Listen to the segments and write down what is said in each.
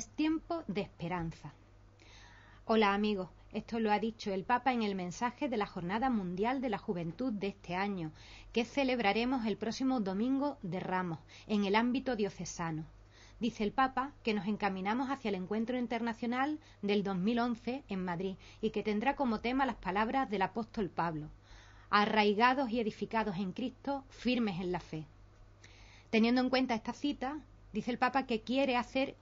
Es tiempo de esperanza. Hola amigos, esto lo ha dicho el Papa en el mensaje de la Jornada Mundial de la Juventud de este año, que celebraremos el próximo domingo de Ramos, en el ámbito diocesano. Dice el Papa que nos encaminamos hacia el encuentro internacional del 2011 en Madrid y que tendrá como tema las palabras del apóstol Pablo, arraigados y edificados en Cristo, firmes en la fe. Teniendo en cuenta esta cita, dice el Papa que quiere hacer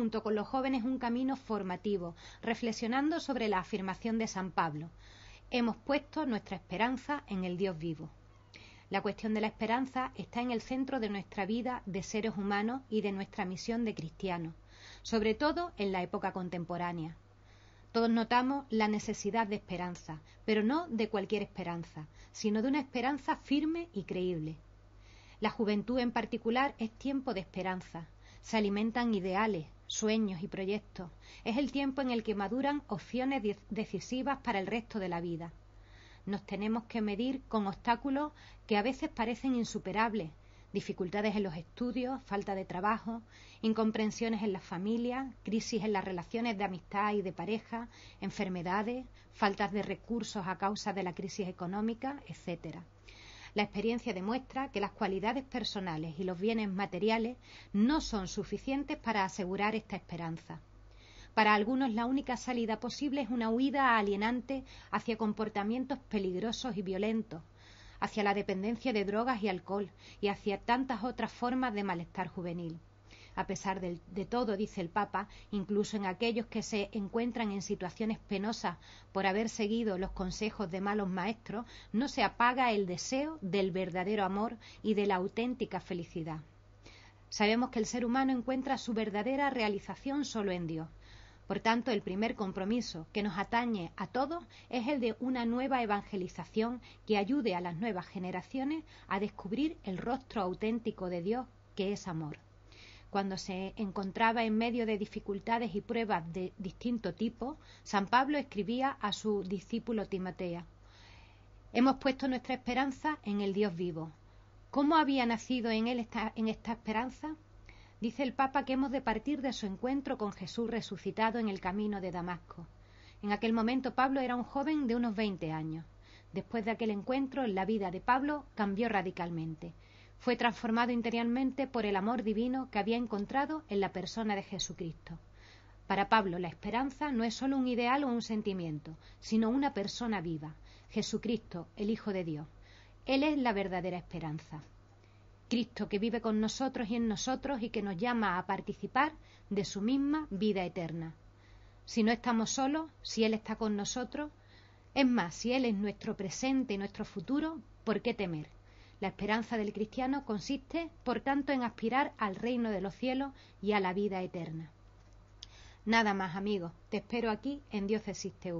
junto con los jóvenes un camino formativo, reflexionando sobre la afirmación de San Pablo. Hemos puesto nuestra esperanza en el Dios vivo. La cuestión de la esperanza está en el centro de nuestra vida de seres humanos y de nuestra misión de cristianos, sobre todo en la época contemporánea. Todos notamos la necesidad de esperanza, pero no de cualquier esperanza, sino de una esperanza firme y creíble. La juventud en particular es tiempo de esperanza. Se alimentan ideales, sueños y proyectos. Es el tiempo en el que maduran opciones decisivas para el resto de la vida. Nos tenemos que medir con obstáculos que a veces parecen insuperables, dificultades en los estudios, falta de trabajo, incomprensiones en las familias, crisis en las relaciones de amistad y de pareja, enfermedades, faltas de recursos a causa de la crisis económica, etc. La experiencia demuestra que las cualidades personales y los bienes materiales no son suficientes para asegurar esta esperanza. Para algunos la única salida posible es una huida alienante hacia comportamientos peligrosos y violentos, hacia la dependencia de drogas y alcohol y hacia tantas otras formas de malestar juvenil. A pesar de, todo, dice el Papa, incluso en aquellos que se encuentran en situaciones penosas por haber seguido los consejos de malos maestros, no se apaga el deseo del verdadero amor y de la auténtica felicidad. Sabemos que el ser humano encuentra su verdadera realización solo en Dios. Por tanto, el primer compromiso que nos atañe a todos es el de una nueva evangelización que ayude a las nuevas generaciones a descubrir el rostro auténtico de Dios, que es amor cuando se encontraba en medio de dificultades y pruebas de distinto tipo, San Pablo escribía a su discípulo Timotea... Hemos puesto nuestra esperanza en el Dios vivo. ¿Cómo había nacido en él esta, en esta esperanza? Dice el Papa que hemos de partir de su encuentro con Jesús resucitado en el camino de Damasco. En aquel momento Pablo era un joven de unos 20 años. Después de aquel encuentro, la vida de Pablo cambió radicalmente fue transformado interiormente por el amor divino que había encontrado en la persona de Jesucristo. Para Pablo, la esperanza no es solo un ideal o un sentimiento, sino una persona viva, Jesucristo, el Hijo de Dios. Él es la verdadera esperanza. Cristo que vive con nosotros y en nosotros y que nos llama a participar de su misma vida eterna. Si no estamos solos, si Él está con nosotros, es más, si Él es nuestro presente y nuestro futuro, ¿por qué temer? La esperanza del cristiano consiste, por tanto, en aspirar al reino de los cielos y a la vida eterna. Nada más, amigos. Te espero aquí en Dios Existe